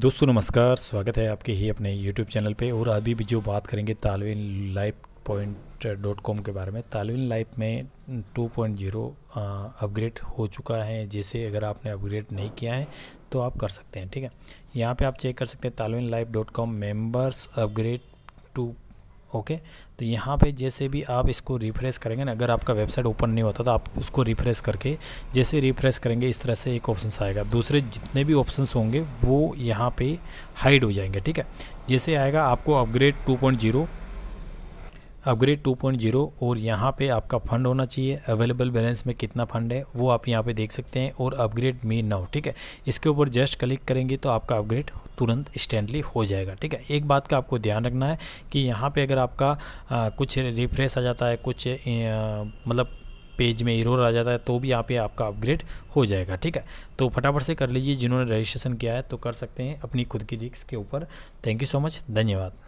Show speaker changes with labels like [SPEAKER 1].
[SPEAKER 1] दोस्तों नमस्कार स्वागत है आपके ही अपने YouTube चैनल पे और अभी भी जो बात करेंगे तालविन लाइफ पॉइंट डॉट कॉम के बारे में तालविन लाइफ में 2.0 अपग्रेड हो चुका है जिसे अगर आपने अपग्रेड नहीं किया है तो आप कर सकते हैं ठीक है यहाँ पे आप चेक कर सकते हैं तालविन life dot com members upgrade to okay तो यहाँ पे जैसे भी आप इसको रिफ्रेश करेंगे ना अगर आपका वेबसाइट ओपन नहीं होता तो आप उसको रिफ्रेश करके जैसे रिफ्रेश करेंगे इस तरह से एक ऑप्शन आएगा दूसरे जितने भी ऑप्शन होंगे वो यहाँ पे हाइड हो जाएंगे ठीक है जैसे आएगा आपको अपग्रेड टू अपग्रेड 2.0 और यहाँ पे आपका फंड होना चाहिए अवेलेबल बैलेंस में कितना फंड है वो आप यहाँ पे देख सकते हैं और अपग्रेड मी नाउ ठीक है इसके ऊपर जस्ट क्लिक करेंगे तो आपका अपग्रेड तुरंत इंस्टेंटली हो जाएगा ठीक है एक बात का आपको ध्यान रखना है कि यहाँ पे अगर आपका आ, कुछ रिफ्रेश आ जाता है कुछ मतलब पेज में इरोर आ जाता है तो भी यहाँ पे आपका अपग्रेड हो जाएगा ठीक है तो फटाफट से कर लीजिए जिन्होंने रजिस्ट्रेशन किया है तो कर सकते हैं अपनी खुद की रिक्स के ऊपर थैंक यू सो मच धन्यवाद